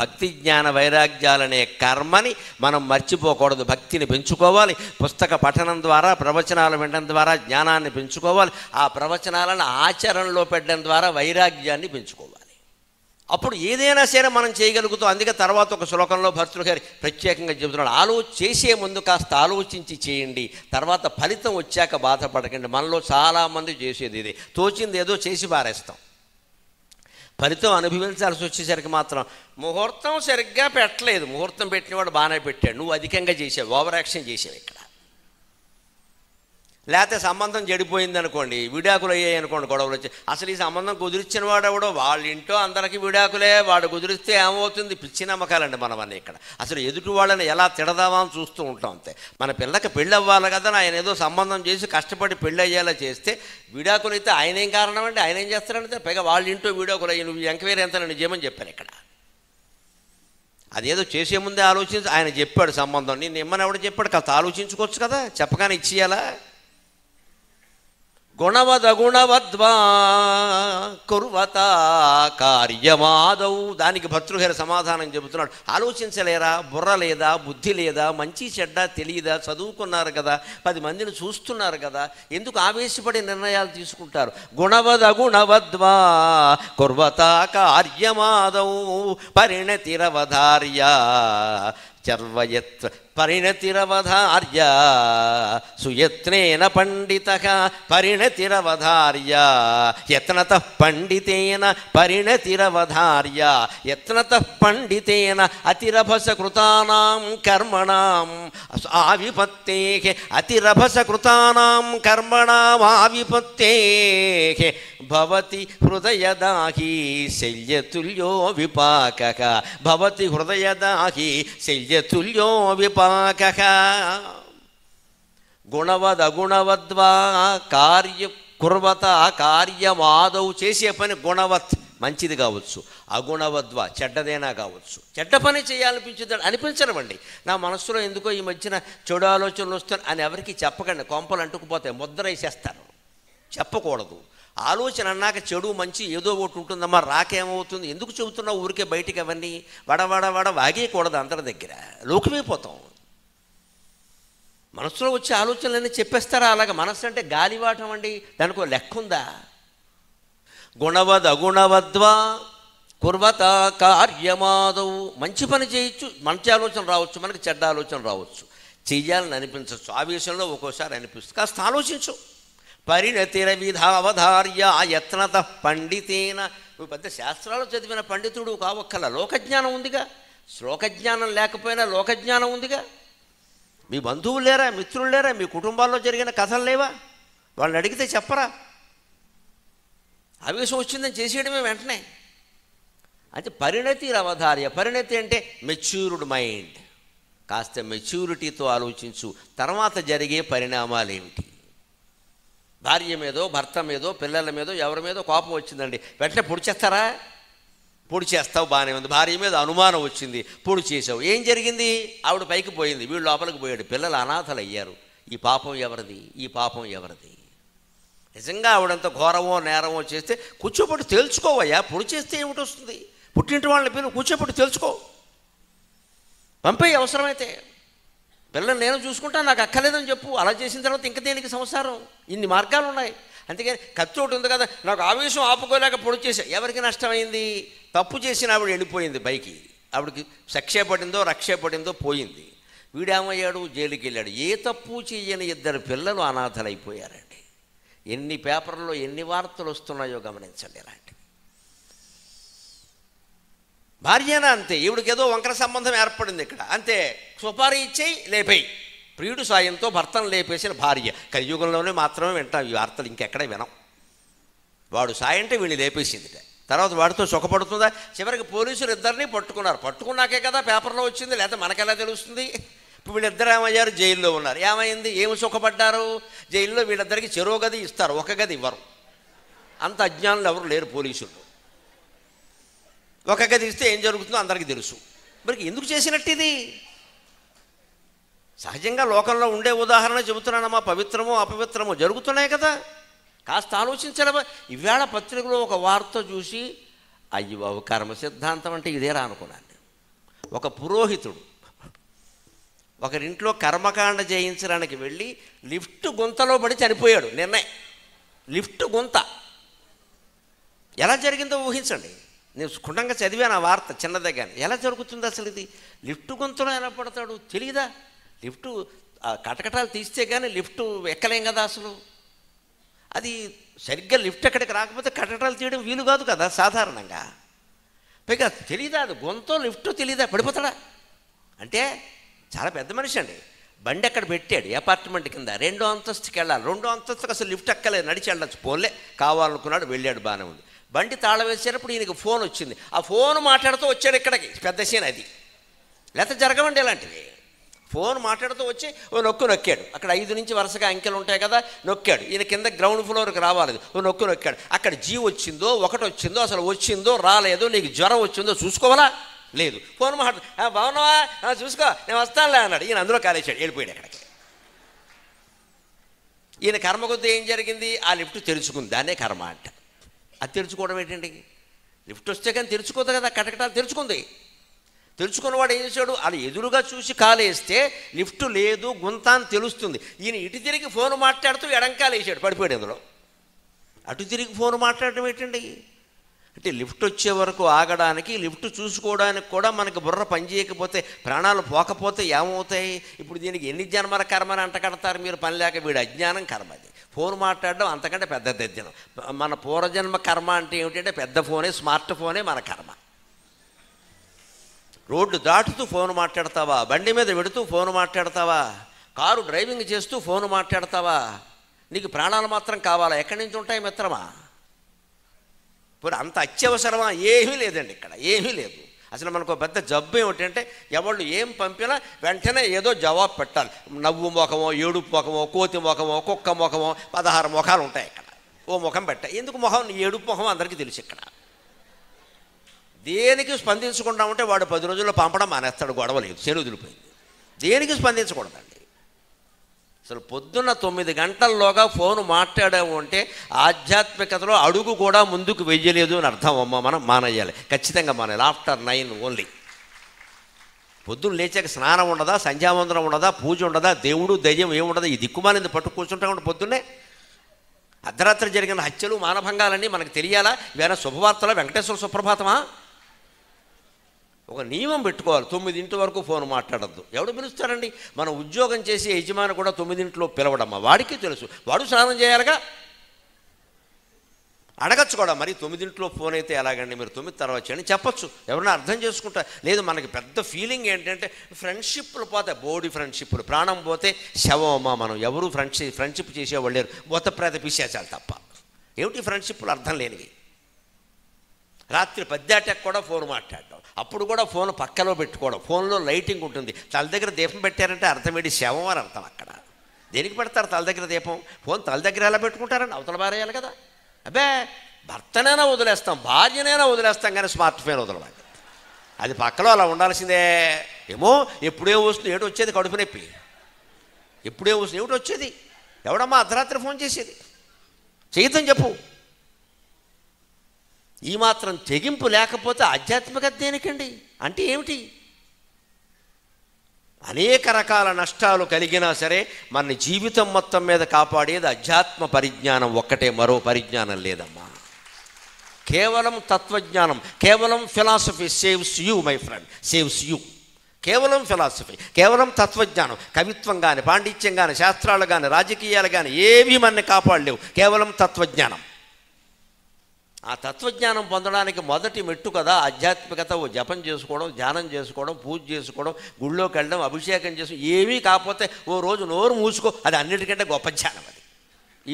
భక్తి జ్ఞాన వైరాగ్యాలనే కర్మని మనం మర్చిపోకూడదు భక్తిని పెంచుకోవాలి పుస్తక పఠనం ద్వారా ప్రవచనాలు వినడం ద్వారా జ్ఞానాన్ని పెంచుకోవాలి ఆ ప్రవచనాలను ఆచరణలో పెట్టడం ద్వారా వైరాగ్యాన్ని పెంచుకోవాలి అప్పుడు ఏదైనా సరే మనం చేయగలుగుతాం అందుకే తర్వాత ఒక శ్లోకంలో భర్తలు గారి ప్రత్యేకంగా చెబుతున్నాడు ఆలో చేసే ముందు కాస్త ఆలోచించి చేయండి తర్వాత ఫలితం వచ్చాక బాధపడకండి మనలో చాలామంది చేసేది ఇది తోచింది ఏదో చేసి పారేస్తాం ఫలితం అనుభవించాల్సి వచ్చేసరికి మాత్రం ముహూర్తం సరిగ్గా పెట్టలేదు ముహూర్తం పెట్టినవాడు బాగానే పెట్టాడు నువ్వు అధికంగా చేసావు ఓవర్ యాక్షన్ చేసావు ఇక్కడ లేకపోతే సంబంధం చెడిపోయింది అనుకోండి విడాకులు అయ్యాయి అనుకోండి గొడవలు వచ్చి అసలు ఈ సంబంధం కుదిరిచ్చిన ఎవడో వాళ్ళ ఇంట్లో అందరికీ విడాకులే వాడు కుదిరిస్తే ఏమవుతుంది పిచ్చి నమ్మకాలండి మనవన్నీ ఇక్కడ అసలు ఎదుటి వాళ్ళని ఎలా తిడదామా అని చూస్తూ ఉంటాం అంతే మన పిల్లకి పెళ్ళి అవ్వాలి కదా ఆయన ఏదో సంబంధం చేసి కష్టపడి పెళ్ళి అయ్యేలా చేస్తే విడాకులు అయితే ఆయన ఏం కారణం అండి ఆయన ఏం చేస్తారంటే పైగా వాళ్ళ ఇంట్లో విడాకులు అయ్యి నువ్వు ఎంక్వైరీ ఎంత నిజమని చెప్పాను ఇక్కడ అదేదో చేసే ముందే ఆలోచించి ఆయన చెప్పాడు సంబంధం నేను ఇమ్మని ఎవడో చెప్పాడు కాస్త ఆలోచించుకోవచ్చు కదా చెప్పగానే ఇచ్చేయాలా గుణవదగుణవద్వా కుర్వత కార్యమాదవు దానికి భర్తృహర సమాధానం చెబుతున్నాడు ఆలోచించలేరా బుర్ర లేదా బుద్ధి లేదా మంచి చెడ్డ తెలియదా చదువుకున్నారు కదా పది మందిని చూస్తున్నారు కదా ఎందుకు ఆవేశపడి నిర్ణయాలు తీసుకుంటారు గుణవదగుణవద్వా కుర్వత కార్యమాదవు పరిణతిరవధార్య చర్వయత్వ పరిణతిరవధార్య సుయత్నేన పండిత పరిణతిరవధార్య యత్నత పండితేన పరిణతిరవధార్య యత్నత పండితేన అతిరభసకృతానాం కర్మణాం ఆవిపత్తే అతిరభసకృతానాం కర్మణామావిపత్తే భవతి హృదయదాహి శల్యతుల్యో విపాక భవతి హృదయదాహి శల్యతుల్యో విపాక వాకః గుణవదగుణవద్వా కార్య కుర్వత కార్యమాదవు చేసే పని గుణవత్ మంచిది కావచ్చు అగుణవద్వ చెడ్డదేనా కావచ్చు చెడ్డ పని చేయాలనిపించింది అనిపించనివ్వండి నా మనసులో ఎందుకో ఈ మధ్యన చెడు ఆలోచనలు వస్తాను అని ఎవరికి చెప్పకండి కొంపలు అంటుకుపోతే ముద్ర వేసేస్తారు చెప్పకూడదు ఆలోచన అన్నాక చెడు మంచి ఏదో ఒకటి ఉంటుందమ్మా రాకేమవుతుంది ఎందుకు చెబుతున్నావు ఊరికే బయటికి అవన్నీ వడ వడ వడ వాగేయకూడదు అందరి దగ్గర లోకమైపోతాం మనసులో వచ్చే ఆలోచనలన్నీ చెప్పేస్తారా అలాగ మనసు అంటే గాలివాటం అండి దానికి ఒక లెక్క ఉందా గుణవద్ అగుణవద్వా కుర్వత కార్యమాదవు మంచి పని చేయొచ్చు మంచి ఆలోచన రావచ్చు మనకి చెడ్డ ఆలోచన రావచ్చు చెయ్యాలని అనిపించవచ్చు విషయంలో ఒక్కోసారి అనిపిస్తుంది కాస్త ఆలోచించు పరిణతిర ఆ యత్నత పండితేన నువ్వు పెద్ద శాస్త్రాలు చదివిన పండితుడు కావక్కల లోకజ్ఞానం ఉందిగా శ్లోకజ్ఞానం లేకపోయినా లోకజ్ఞానం ఉందిగా మీ బంధువులు లేరా మిత్రులు లేరా మీ కుటుంబాల్లో జరిగిన కథలు లేవా వాళ్ళని అడిగితే చెప్పరా ఆవేశం వచ్చిందని చేసేయడమే వెంటనే అయితే పరిణతి రవధార్య పరిణతి అంటే మెచ్యూర్డ్ మైండ్ కాస్త మెచ్యూరిటీతో ఆలోచించు తర్వాత జరిగే పరిణామాలు ఏమిటి భార్య మీదో భర్త మీదో పిల్లల మీదో ఎవరి మీదో కోపం వచ్చిందండి వెంటనే పొడిచేస్తారా పొడి చేస్తావు బాగానే ఉంది భార్య మీద అనుమానం వచ్చింది పొడి చేసావు ఏం జరిగింది ఆవిడ పైకి పోయింది వీడు లోపలికి పోయాడు పిల్లలు అనాథలు అయ్యారు ఈ పాపం ఎవరిది ఈ పాపం ఎవరిది నిజంగా ఆవిడంత ఘోరమో నేరమో చేస్తే కూర్చోపట్టు తెలుసుకోవయ్యా పొడి చేస్తే ఏమిటి వస్తుంది పుట్టింటి వాళ్ళని పిల్లలు కూర్చోపట్టు తెలుసుకో పంపే అవసరమైతే పిల్లలు నేను చూసుకుంటా నాకు అక్కర్లేదని చెప్పు అలా చేసిన తర్వాత ఇంకా దేనికి సంసారం ఇన్ని మార్గాలు ఉన్నాయి అందుకని ఖర్చు ఒకటి ఉంది కదా నాకు ఆవేశం ఆపుకోలేక పొడి చేసా ఎవరికి నష్టమైంది తప్పు చేసిన ఆవిడ వెళ్ళిపోయింది బైకి ఆవిడకి సక్షే పడిందో రక్ష పడిందో పోయింది వీడేమయ్యాడు జైలుకి వెళ్ళాడు ఏ తప్పు చేయని ఇద్దరు పిల్లలు అనాథలైపోయారండి ఎన్ని పేపర్లో ఎన్ని వార్తలు వస్తున్నాయో గమనించండి ఇలాంటి భార్యనా అంతే ఈవిడికి ఏదో వంకర సంబంధం ఏర్పడింది ఇక్కడ అంతే సుపారీ ఇచ్చేయి లేపేయి ప్రియుడు సాయంతో భర్తను లేపేసిన భార్య కలియుగంలోనే మాత్రమే వింటాం ఈ వార్తలు ఇంకెక్కడే వినం వాడు సాయంటే వీళ్ళు లేపేసిందిట తర్వాత వాడితో సుఖపడుతుందా చివరికి పోలీసులు ఇద్దరిని పట్టుకున్నారు పట్టుకున్నాకే కదా పేపర్లో వచ్చింది లేకపోతే మనకెలా తెలుస్తుంది వీళ్ళిద్దరు ఏమయ్యారు జైల్లో ఉన్నారు ఏమైంది ఏమి సుఖపడ్డారు జైల్లో వీళ్ళిద్దరికి చెరో గది ఇస్తారు ఒక గది ఇవ్వరు అంత అజ్ఞానులు ఎవరు లేరు పోలీసులు ఒక గది ఇస్తే ఏం జరుగుతుందో అందరికీ తెలుసు మరి ఎందుకు చేసినట్టు ఇది సహజంగా లోకంలో ఉండే ఉదాహరణ చెబుతున్నానమ్మా పవిత్రమో అపవిత్రమో జరుగుతున్నాయి కదా కాస్త ఆలోచించడం ఇవాళ పత్రికలో ఒక వార్త చూసి అయ్యో కర్మ సిద్ధాంతం అంటే ఇదేరా అనుకున్నాను ఒక పురోహితుడు ఒకరింట్లో కర్మకాండ చేయించడానికి వెళ్ళి లిఫ్ట్ గుంతలో పడి చనిపోయాడు నిన్నే లిఫ్ట్ గుంత ఎలా జరిగిందో ఊహించండి నేను కుండంగా చదివాను ఆ వార్త చిన్నదే కానీ ఎలా జరుగుతుంది అసలు ఇది లిఫ్ట్ గుంతలో ఎలా పడతాడు తెలియదా లిఫ్టు కటకటాలు తీస్తే కానీ లిఫ్ట్ ఎక్కలేం కదా అసలు అది సరిగ్గా లిఫ్ట్ ఎక్కడికి రాకపోతే కట్టడాలు తీయడం వీలు కాదు కదా సాధారణంగా పైగా తెలియదా అది గొంతో లిఫ్ట్ తెలియదా పడిపోతాడా అంటే చాలా పెద్ద మనిషి అండి బండి అక్కడ పెట్టాడు అపార్ట్మెంట్ కింద రెండో అంతస్తుకి వెళ్ళాలి రెండో అంతస్తుకి అసలు లిఫ్ట్ ఎక్కలేదు నడిచి వెళ్ళచ్చు పోలే కావాలనుకున్నాడు వెళ్ళాడు బాగానే ఉంది బండి తాళ వేసేటప్పుడు ఈయనకి ఫోన్ వచ్చింది ఆ ఫోన్ మాట్లాడుతూ వచ్చాడు ఇక్కడికి పెద్ద సీన్ అది లేకపోతే జరగవండి ఇలాంటివి ఫోన్ మాట్లాడుతూ వచ్చి ఓ నొక్కు నొక్కాడు అక్కడ ఐదు నుంచి వరుసగా అంకెలు ఉంటాయి కదా నొక్కాడు ఈయన కింద గ్రౌండ్ ఫ్లోర్కి రావాలి ఓ నొక్కు నొక్కాడు అక్కడ జీ వచ్చిందో ఒకటి వచ్చిందో అసలు వచ్చిందో రాలేదో నీకు జ్వరం వచ్చిందో చూసుకోవాలా లేదు ఫోన్ మాట్లాడు బాగున్నావా చూసుకో నేను వస్తానులే అన్నాడు ఈయన అందులో కాలేశాడు వెళ్ళిపోయాడు అక్కడికి ఈయన కర్మ కొద్దీ ఏం జరిగింది ఆ లిఫ్ట్ తెరుచుకుంది దాన్నే కర్మ అంట అది తెరుచుకోవడం ఏంటండి లిఫ్ట్ వస్తే కానీ తెరుచుకోదు కదా కటకటాలు తెరుచుకుంది తెలుసుకున్నవాడు ఏం చేశాడు అలా ఎదురుగా చూసి కాలేస్తే లిఫ్ట్ లేదు గుంత అని తెలుస్తుంది ఈయన ఇటు తిరిగి ఫోన్ మాట్లాడుతూ ఎడంకాలేసాడు పడిపోయాడు ఇందులో అటు తిరిగి ఫోన్ మాట్లాడటం ఏంటండి అంటే లిఫ్ట్ వచ్చే వరకు ఆగడానికి లిఫ్ట్ చూసుకోవడానికి కూడా మనకి బుర్ర పనిచేయకపోతే ప్రాణాలు పోకపోతే ఏమవుతాయి ఇప్పుడు దీనికి ఎన్ని జన్మల కర్మని అంటకడతారు మీరు పని లేక వీడు అజ్ఞానం కర్మ అది ఫోన్ మాట్లాడడం అంతకంటే పెద్ద దద్దినం మన పూర్వజన్మ కర్మ అంటే ఏమిటంటే పెద్ద ఫోనే స్మార్ట్ ఫోనే మన కర్మ రోడ్డు దాటుతూ ఫోన్ మాట్లాడతావా బండి మీద పెడుతూ ఫోన్ మాట్లాడతావా కారు డ్రైవింగ్ చేస్తూ ఫోన్ మాట్లాడతావా నీకు ప్రాణాలు మాత్రం కావాలా ఎక్కడి నుంచి ఉంటాయి మిత్రమా ఇప్పుడు అంత అత్యవసరమా ఏమీ లేదండి ఇక్కడ ఏమీ లేదు అసలు మనకు పెద్ద జబ్బు ఏమిటంటే ఎవళ్ళు ఏం పంపినా వెంటనే ఏదో జవాబు పెట్టాలి నవ్వు ముఖమో ఏడుపు ముఖమో కోతి ముఖమో కుక్క ముఖమో పదహారు ముఖాలు ఉంటాయి ఇక్కడ ఓ ముఖం పెట్టాయి ఎందుకు ముఖం ఏడుపు ముఖం అందరికీ తెలుసు ఇక్కడ దేనికి స్పందించకుండా ఉంటే వాడు పది రోజుల్లో పంపడం మానేస్తాడు లేదు శని వదిలిపోయింది దేనికి స్పందించకూడదండి అసలు పొద్దున్న తొమ్మిది గంటల్లోగా ఫోన్ మాట్లాడాము అంటే ఆధ్యాత్మికతలో అడుగు కూడా ముందుకు వెయ్యలేదు అని అర్థం అమ్మ మనం మానేయాలి ఖచ్చితంగా మానేయాలి ఆఫ్టర్ నైన్ ఓన్లీ పొద్దున్న లేచాక స్నానం ఉండదా సంధ్యావందనం ఉండదా పూజ ఉండదా దేవుడు దయ్యం ఏముండదా ఈ దిక్కుమాలింది పట్టు కూర్చుంటా ఉంటే పొద్దున్నే అర్ధరాత్రి జరిగిన హత్యలు మానభంగాలన్నీ మనకు తెలియాలా ఇవేనా శుభవార్తల వెంకటేశ్వర సుప్రభాతమా ఒక నియమం పెట్టుకోవాలి తొమ్మిదింటి వరకు ఫోన్ మాట్లాడద్దు ఎవడు పిలుస్తారండి మన ఉద్యోగం చేసే యజమాని కూడా తొమ్మిదింట్లో పిలవడమ్మా వాడికి తెలుసు వాడు స్నానం చేయాలిగా అడగచ్చు కూడా మరి తొమ్మిదింట్లో ఫోన్ అయితే ఎలాగండి మీరు తొమ్మిది తర్వాత అని చెప్పచ్చు ఎవరైనా అర్థం చేసుకుంటా లేదు మనకి పెద్ద ఫీలింగ్ ఏంటంటే ఫ్రెండ్షిప్లు పోతాయి బోడీ ఫ్రెండ్షిప్లు ప్రాణం పోతే శవమా మనం ఎవరు ఫ్రెండ్షిప్ ఫ్రెండ్షిప్ చేసేవాళ్ళు లేరు మొత్త ప్రేత పిసేసాలి తప్ప ఏమిటి ఫ్రెండ్షిప్లు అర్థం లేనివి రాత్రి పద్దాటకు కూడా ఫోన్ మాట్లాడడం అప్పుడు కూడా ఫోన్ పక్కలో పెట్టుకోవడం ఫోన్లో లైటింగ్ ఉంటుంది తల దగ్గర దీపం పెట్టారంటే అర్థం ఏంటి శవం అని అర్థం అక్కడ దేనికి పెడతారు తల దగ్గర దీపం ఫోన్ తల దగ్గర ఎలా పెట్టుకుంటారని అవతల బారేయాలి కదా అబ్బే భర్తనైనా వదిలేస్తాం భార్యనైనా వదిలేస్తాం కానీ స్మార్ట్ ఫోన్ వదలవాలి అది పక్కలో అలా ఉండాల్సిందే ఏమో ఎప్పుడే వస్తుంది ఏడు వచ్చేది కడుపు నొప్పి ఎప్పుడే వస్తుంది ఏమిటి వచ్చేది ఎవడమ్మా అర్ధరాత్రి ఫోన్ చేసేది చేయొద్దని చెప్పు ఈ మాత్రం తెగింపు లేకపోతే ఆధ్యాత్మికత దేనికండి అంటే ఏమిటి అనేక రకాల నష్టాలు కలిగినా సరే మన జీవితం మొత్తం మీద కాపాడేది అధ్యాత్మ పరిజ్ఞానం ఒక్కటే మరో పరిజ్ఞానం లేదమ్మా కేవలం తత్వజ్ఞానం కేవలం philosophy saves you my friend saves you కేవలం ఫిలాసఫీ కేవలం తత్వజ్ఞానం కవిత్వం కానీ పాండిత్యం కానీ శాస్త్రాలు కానీ రాజకీయాలు కానీ ఏవి మనని కాపాడలేవు కేవలం తత్వజ్ఞానం ఆ తత్వజ్ఞానం పొందడానికి మొదటి మెట్టు కదా ఆధ్యాత్మికత జపం చేసుకోవడం ధ్యానం చేసుకోవడం పూజ చేసుకోవడం గుళ్ళోకి వెళ్ళడం అభిషేకం చేసుకో ఏమీ కాకపోతే ఓ రోజు నోరు మూసుకో అది అన్నిటికంటే గొప్ప జ్ఞానం అది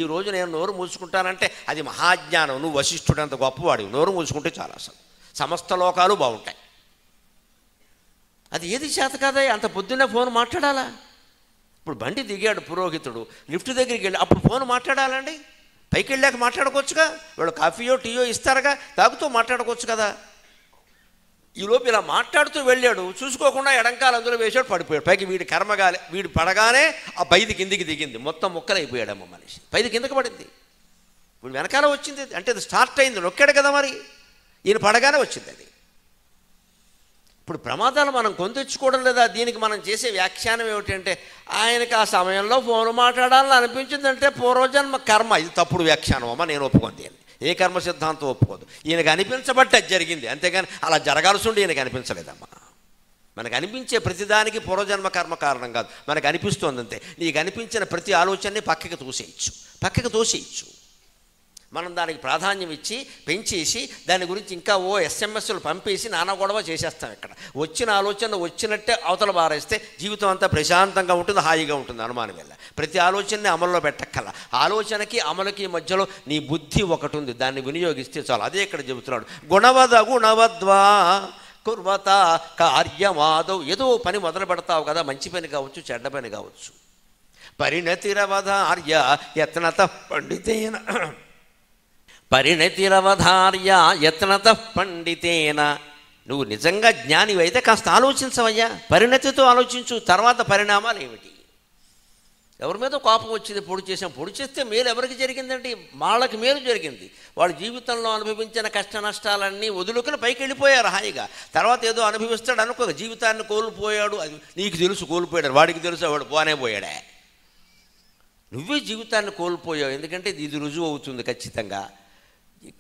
ఈ రోజు నేను నోరు మూసుకుంటానంటే అది మహాజ్ఞానం నువ్వు అంత గొప్పవాడివి నోరు మూసుకుంటే చాలా అసలు సమస్త లోకాలు బాగుంటాయి అది ఏది చేత కాదా అంత పొద్దున్నే ఫోన్ మాట్లాడాలా ఇప్పుడు బండి దిగాడు పురోహితుడు లిఫ్ట్ దగ్గరికి వెళ్ళి అప్పుడు ఫోన్ మాట్లాడాలండి పైకి వెళ్ళాక మాట్లాడుకోవచ్చుగా వాళ్ళు కాఫీయో టీయో ఇస్తారుగా తాగుతూ మాట్లాడుకోవచ్చు కదా ఈలోపు ఇలా మాట్లాడుతూ వెళ్ళాడు చూసుకోకుండా ఎడంకాలు అందులో వేసాడు పడిపోయాడు పైకి వీడి కర్మగాలి వీడు పడగానే ఆ బయది కిందికి దిగింది మొత్తం ముక్కలైపోయాడమ్మ మనిషి బయది కిందకి పడింది ఇప్పుడు వెనకాల వచ్చింది అంటే అది స్టార్ట్ అయింది నొక్కాడు కదా మరి ఈయన పడగానే వచ్చింది అది ఇప్పుడు ప్రమాదాలు మనం తెచ్చుకోవడం లేదా దీనికి మనం చేసే వ్యాఖ్యానం ఏమిటంటే ఆయనకి ఆ సమయంలో ఫోన్ మాట్లాడాలని అనిపించిందంటే పూర్వజన్మ కర్మ ఇది తప్పుడు వ్యాఖ్యానం అమ్మ నేను ఒప్పుకుంది ఏ కర్మ సిద్ధాంతం ఒప్పుకోదు ఈయనకు అనిపించబట్టే అది జరిగింది అంతేగాని అలా జరగాల్సి ఉండి ఈయనకు అనిపించలేదమ్మా మనకు అనిపించే ప్రతిదానికి పూర్వజన్మ కర్మ కారణం కాదు మనకు అనిపిస్తోందంతే నీకు అనిపించిన ప్రతి ఆలోచనని పక్కకి తోసేయచ్చు పక్కకి తోసేయచ్చు మనం దానికి ప్రాధాన్యం ఇచ్చి పెంచేసి దాని గురించి ఇంకా ఓ ఎస్ఎంఎస్లు పంపేసి నానా గొడవ చేసేస్తాం ఇక్కడ వచ్చిన ఆలోచన వచ్చినట్టే అవతల బారేస్తే జీవితం అంతా ప్రశాంతంగా ఉంటుంది హాయిగా ఉంటుంది అనుమానం వల్ల ప్రతి ఆలోచనని అమలులో పెట్టక్కల ఆలోచనకి అమలుకి మధ్యలో నీ బుద్ధి ఒకటి ఉంది దాన్ని వినియోగిస్తే చాలు అదే ఇక్కడ చెబుతున్నాడు గుణవద గుణవద్వా కుర్వత కార్యమాదవు ఏదో పని మొదలు పెడతావు కదా మంచి పని కావచ్చు చెడ్డ పని కావచ్చు ఆర్య యత్నత పండితేన పరిణతిరవధార్య యత్నత పండితేన నువ్వు నిజంగా జ్ఞానివైతే కాస్త ఆలోచించవయ్యా పరిణతితో ఆలోచించు తర్వాత పరిణామాలు ఏమిటి ఎవరి మీద కోపం వచ్చింది పొడి చేసాం పొడి చేస్తే మేలు ఎవరికి జరిగిందండి వాళ్ళకి మేలు జరిగింది వాళ్ళ జీవితంలో అనుభవించిన కష్ట నష్టాలన్నీ వదులుకుని పైకి వెళ్ళిపోయారు హాయిగా తర్వాత ఏదో అనుభవిస్తాడు అనుకో జీవితాన్ని కోల్పోయాడు అది నీకు తెలుసు కోల్పోయాడు వాడికి తెలుసు వాడు పోనే పోయాడే నువ్వే జీవితాన్ని కోల్పోయావు ఎందుకంటే ఇది రుజువు అవుతుంది ఖచ్చితంగా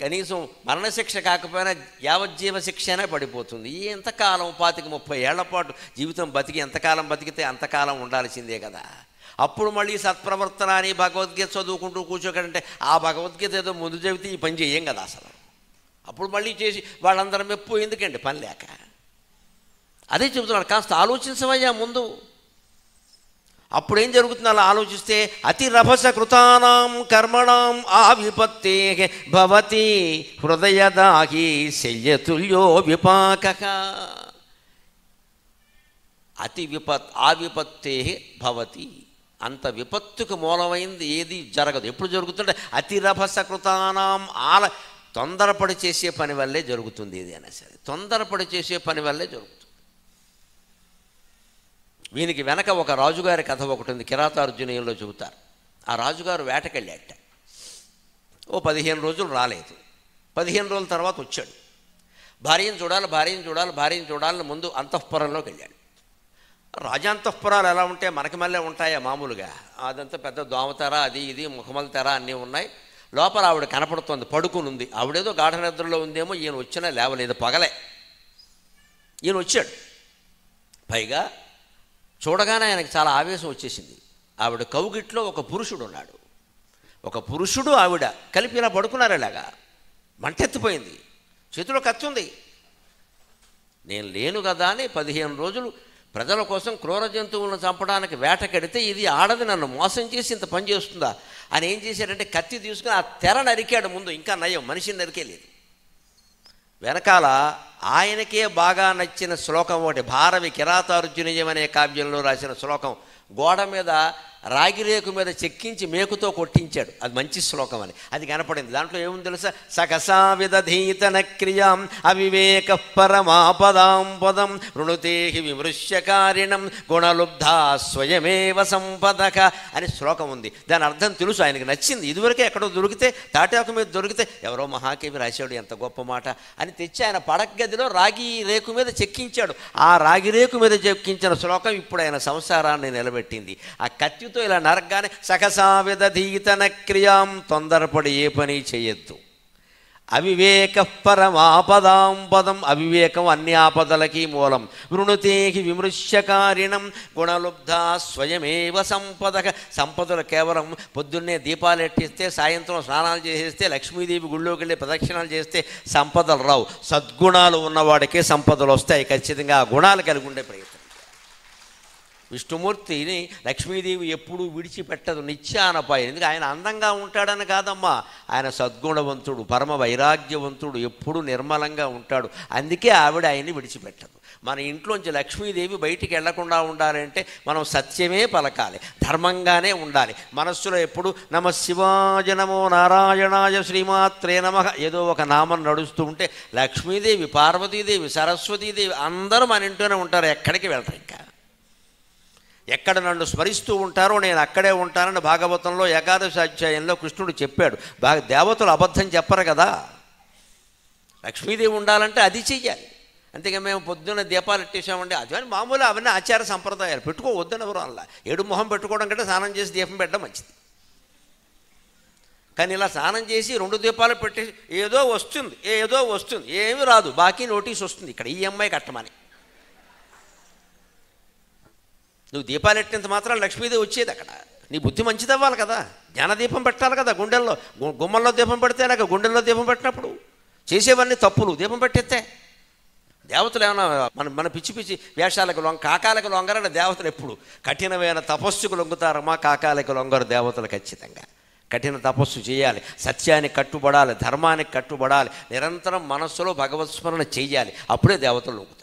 కనీసం మరణశిక్ష కాకపోయినా యావజ్జీవ శిక్షనే పడిపోతుంది ఎంతకాలం పాతికి ముప్పై ఏళ్ల పాటు జీవితం బతికి ఎంతకాలం బతికితే అంతకాలం ఉండాల్సిందే కదా అప్పుడు మళ్ళీ సత్ప్రవర్తన అని భగవద్గీత చదువుకుంటూ కూర్చోకంటే ఆ భగవద్గీత ఏదో ముందు చెబితే ఈ పని చేయం కదా అసలు అప్పుడు మళ్ళీ చేసి వాళ్ళందరం ఎప్పు ఎందుకండి పని లేక అదే చెబుతున్నాడు కాస్త ఆలోచించవయ్యా ముందు అప్పుడు ఏం జరుగుతుంది అలా ఆలోచిస్తే అతి రభస కృతానాం కర్మణం ఆ విపత్తే భవతి హృదయదాహి శయ్యతుల్యో విపాక అతి విపత్ ఆ విపత్తే భవతి అంత విపత్తుకు మూలమైంది ఏది జరగదు ఎప్పుడు జరుగుతుంటే అతి రభస కృతానాం ఆల తొందరపడి చేసే పని వల్లే జరుగుతుంది ఏదైనా సరే తొందరపడి చేసే పని వల్లే జరుగుతుంది వీనికి వెనక ఒక రాజుగారి కథ ఒకటి ఉంది కిరాతార్జునీయంలో చెబుతారు ఆ రాజుగారు వేటకెళ్ళాట ఓ పదిహేను రోజులు రాలేదు పదిహేను రోజుల తర్వాత వచ్చాడు భార్యను చూడాలి భార్యను చూడాలి భార్యను చూడాలని ముందు అంతఃపురంలోకి వెళ్ళాడు రాజాంతఃపురాలు ఎలా ఉంటే మనకి మళ్ళీ ఉంటాయా మామూలుగా అదంతా పెద్ద దోమతెర అది ఇది ముఖమల తెర అన్నీ ఉన్నాయి లోపల ఆవిడ కనపడుతోంది ఉంది ఆవిడేదో గాఢ నిద్రలో ఉందేమో ఈయన వచ్చినా లేవలేదు పగలే ఈయన వచ్చాడు పైగా చూడగానే ఆయనకు చాలా ఆవేశం వచ్చేసింది ఆవిడ కౌగిట్లో ఒక పురుషుడు ఉన్నాడు ఒక పురుషుడు ఆవిడ కలిపి ఇలా పడుకున్నారు ఇలాగా మంటెత్తిపోయింది చేతిలో కత్తి ఉంది నేను లేను కదా అని పదిహేను రోజులు ప్రజల కోసం క్రూర జంతువులను చంపడానికి వేటకెడితే ఇది ఆడది నన్ను మోసం చేసి ఇంత పని చేస్తుందా అని ఏం చేశాడంటే కత్తి తీసుకుని ఆ తెర నరికాడు ముందు ఇంకా నయం మనిషిని లేదు వెనకాల ఆయనకే బాగా నచ్చిన శ్లోకం ఒకటి భారవి కిరాతార్జునీయం అనే కావ్యంలో రాసిన శ్లోకం గోడ మీద రాగి రేకు మీద చెక్కించి మేకుతో కొట్టించాడు అది మంచి శ్లోకం అని అది కనపడింది దాంట్లో ఏముంది తెలుసా సకసా విధీతన క్రియాం అవివేక పరమాపదాం పదం రుణుతేహి విమృశ్యకారిణం గుణలుబ్ధా స్వయమేవ సంపదక అని శ్లోకం ఉంది దాని అర్థం తెలుసు ఆయనకు నచ్చింది ఇదివరకే ఎక్కడో దొరికితే తాటాకు మీద దొరికితే ఎవరో మహాకవి రాశాడు ఎంత గొప్ప మాట అని తెచ్చి ఆయన పడగదిలో రాగి రేకు మీద చెక్కించాడు ఆ రాగి రేకు మీద చెక్కించిన శ్లోకం ఇప్పుడు ఆయన సంసారాన్ని నిలబెట్టింది ఆ కత్తి చేతితో ఇలా నరగానే సకసావిధీతన క్రియాం తొందరపడి ఏ పని చేయొద్దు అవివేక పరమాపదాం పదం అవివేకం అన్ని ఆపదలకి మూలం వృణుతేహి విమృశ్యకారిణం గుణలుబ్ధ స్వయమేవ సంపదక సంపదలు కేవలం పొద్దున్నే దీపాలు ఎట్టిస్తే సాయంత్రం స్నానాలు చేసేస్తే లక్ష్మీదేవి గుళ్ళోకి వెళ్ళి ప్రదక్షిణాలు చేస్తే సంపదలు రావు సద్గుణాలు ఉన్నవాడికే సంపదలు వస్తాయి ఖచ్చితంగా ఆ గుణాలు కలిగి ఉండే ప్రయత్నం విష్ణుమూర్తిని లక్ష్మీదేవి ఎప్పుడూ విడిచిపెట్టదు నిత్యానపాయ ఎందుకు ఆయన అందంగా ఉంటాడని కాదమ్మా ఆయన సద్గుణవంతుడు పరమ వైరాగ్యవంతుడు ఎప్పుడూ నిర్మలంగా ఉంటాడు అందుకే ఆవిడ ఆయన్ని విడిచిపెట్టదు మన ఇంట్లోంచి లక్ష్మీదేవి బయటికి వెళ్లకుండా ఉండాలంటే మనం సత్యమే పలకాలి ధర్మంగానే ఉండాలి మనస్సులో ఎప్పుడు నమ శివాజ నమో నారాయణాయ శ్రీమాత్రే నమ ఏదో ఒక నామం నడుస్తూ ఉంటే లక్ష్మీదేవి పార్వతీదేవి సరస్వతీదేవి అందరూ మన ఇంట్లోనే ఉంటారు ఎక్కడికి వెళ్తారు ఇంకా ఎక్కడ నన్ను స్మరిస్తూ ఉంటారో నేను అక్కడే ఉంటానని భాగవతంలో ఏకాదశి అధ్యాయంలో కృష్ణుడు చెప్పాడు బాగా దేవతలు అబద్ధం చెప్పరు కదా లక్ష్మీదేవి ఉండాలంటే అది చెయ్యాలి అంతేగా మేము పొద్దున్న దీపాలు ఎట్టేసామండి అది అని మామూలు అవన్నీ ఆచార సంప్రదాయాలు పెట్టుకోవద్దని ఎవరు అలా ఏడు మొహం పెట్టుకోవడం కంటే స్నానం చేసి దీపం పెట్టడం మంచిది కానీ ఇలా స్నానం చేసి రెండు దీపాలు పెట్టేసి ఏదో వస్తుంది ఏదో వస్తుంది ఏమి రాదు బాకీ నోటీస్ వస్తుంది ఇక్కడ ఈఎంఐ కట్టమని నువ్వు దీపాలు ఎట్టినంత మాత్రం లక్ష్మీదేవి వచ్చేది అక్కడ నీ బుద్ధి మంచిది అవ్వాలి కదా జ్ఞానదీపం పెట్టాలి కదా గుండెల్లో గుమ్మల్లో దీపం పెడితే లేక గుండెల్లో దీపం పెట్టినప్పుడు చేసేవన్నీ తప్పులు దీపం పెట్టేస్తే దేవతలు ఏమైనా మన మన పిచ్చి పిచ్చి వేషాలకు లొంగ కాకాలకు లొంగరన్న దేవతలు ఎప్పుడు కఠినమైన తపస్సుకు లొంగుతారమ్మా కాకాలకు లొంగరు దేవతలు ఖచ్చితంగా కఠిన తపస్సు చేయాలి సత్యానికి కట్టుబడాలి ధర్మానికి కట్టుబడాలి నిరంతరం మనస్సులో భగవత్ స్మరణ చేయాలి అప్పుడే దేవతలు లొంగుతారు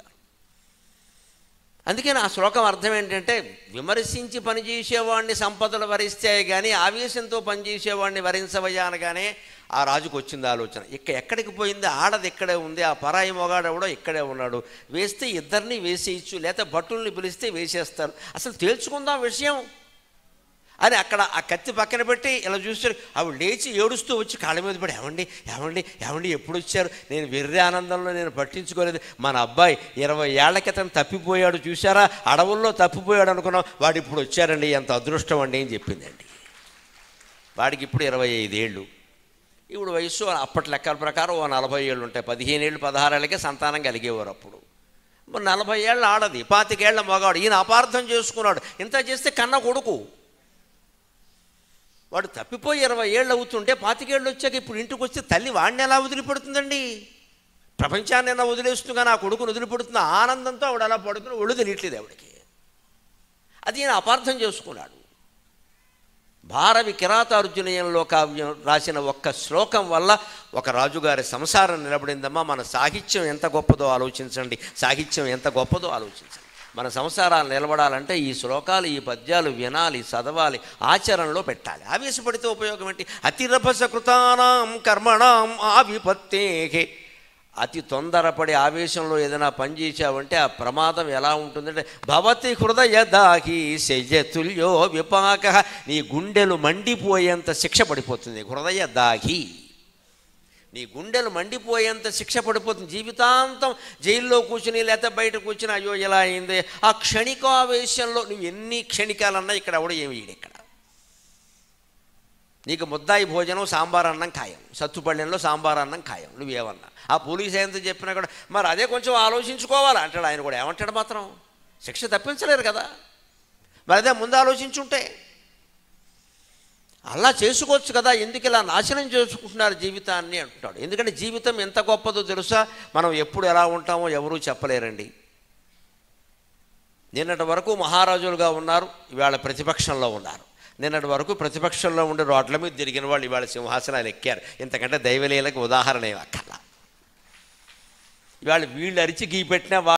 అందుకే నా శ్లోకం అర్థం ఏంటంటే విమర్శించి పనిచేసేవాడిని సంపదలు వరిస్తాయి కానీ ఆవేశంతో పనిచేసేవాడిని వరించవయ్యా ఆ రాజుకు వచ్చింది ఆలోచన ఇక్క ఎక్కడికి పోయింది ఆడది ఇక్కడే ఉంది ఆ పరాయి మొగాడెవడో ఇక్కడే ఉన్నాడు వేస్తే ఇద్దరిని వేసేయచ్చు లేకపోతే భటుల్ని పిలిస్తే వేసేస్తారు అసలు తేల్చుకుందాం విషయం అని అక్కడ ఆ కత్తి పక్కన పెట్టి ఇలా చూస్తారు ఆవిడ లేచి ఏడుస్తూ వచ్చి కాళ్ళ మీద పడి ఏమండి ఏమండి ఏమండి ఎప్పుడు వచ్చారు నేను వెర్రి ఆనందంలో నేను పట్టించుకోలేదు మన అబ్బాయి ఇరవై ఏళ్ల క్రితం తప్పిపోయాడు చూసారా అడవుల్లో తప్పిపోయాడు అనుకున్నాం వాడు ఇప్పుడు వచ్చారండి ఎంత అదృష్టం అండి అని చెప్పిందండి వాడికి ఇప్పుడు ఇరవై ఐదేళ్ళు ఇప్పుడు వయసు అప్పటి లెక్కల ప్రకారం ఓ నలభై ఏళ్ళు ఉంటాయి పదిహేను ఏళ్ళు ఏళ్ళకే సంతానం కలిగేవారు అప్పుడు నలభై ఏళ్ళ ఆడది పాతికేళ్ల మగాడు ఈయన అపార్థం చేసుకున్నాడు ఇంత చేస్తే కన్న కొడుకు వాడు తప్పిపోయి ఇరవై ఏళ్ళు అవుతుంటే పాతికేళ్ళు వచ్చాక ఇప్పుడు ఇంటికి వస్తే తల్లి వాడిని ఎలా వదిలిపెడుతుందండి ప్రపంచాన్ని ఎలా వదిలేస్తుందిగా నా కొడుకును వదిలిపెడుతున్న ఆనందంతో ఆవిడ అలా పడుతుంది ఒళ్ళు తెలియట్లేదు ఆవిడకి అది నేను అపార్థం చేసుకున్నాడు భారవి అర్జునయంలో కావ్యం రాసిన ఒక్క శ్లోకం వల్ల ఒక రాజుగారి సంసారం నిలబడిందమ్మా మన సాహిత్యం ఎంత గొప్పదో ఆలోచించండి సాహిత్యం ఎంత గొప్పదో ఆలోచించండి మన సంసారాలు నిలబడాలంటే ఈ శ్లోకాలు ఈ పద్యాలు వినాలి చదవాలి ఆచరణలో పెట్టాలి ఆవేశపడితే ఉపయోగం ఏంటి అతిరభస కర్మణం కర్మణాం ఆవిపత్తే అతి తొందరపడి ఆవేశంలో ఏదైనా పని చేసావంటే ఆ ప్రమాదం ఎలా ఉంటుందంటే భవతి హృదయ దాహి శయతుల్యో విపాక నీ గుండెలు మండిపోయేంత శిక్ష పడిపోతుంది హృదయ దాహి నీ గుండెలు మండిపోయేంత శిక్ష పడిపోతుంది జీవితాంతం జైల్లో కూర్చుని లేకపోతే బయట కూర్చుని అయ్యో ఇలా అయింది ఆ క్షణికావేశంలో నువ్వు ఎన్ని క్షణికాలన్నా ఇక్కడ ఎవడ ఏమి ఈడు ఇక్కడ నీకు ముద్దాయి భోజనం సాంబార్ అన్నం ఖాయం సత్తుపల్లెంలో సాంబార్ అన్నం ఖాయం నువ్వేమన్నా ఆ పోలీస్ ఎంత చెప్పినా కూడా మరి అదే కొంచెం ఆలోచించుకోవాలి అంటాడు ఆయన కూడా ఏమంటాడు మాత్రం శిక్ష తప్పించలేరు కదా మరి అదే ముందు ఆలోచించుంటే అలా చేసుకోవచ్చు కదా ఎందుకు ఇలా నాశనం చేసుకుంటున్నారు జీవితాన్ని అంటున్నాడు ఎందుకంటే జీవితం ఎంత గొప్పదో తెలుసా మనం ఎప్పుడు ఎలా ఉంటామో ఎవరూ చెప్పలేరండి నిన్నటి వరకు మహారాజులుగా ఉన్నారు ఇవాళ ప్రతిపక్షంలో ఉన్నారు నిన్నటి వరకు ప్రతిపక్షంలో ఉండే రోడ్ల మీద తిరిగిన వాళ్ళు ఇవాళ సింహాసనాలు ఎక్కారు ఇంతకంటే దైవలీలకు ఉదాహరణ ఏమక్కర్లా ఇవాళ వీళ్ళు అరిచి గీ పెట్టినా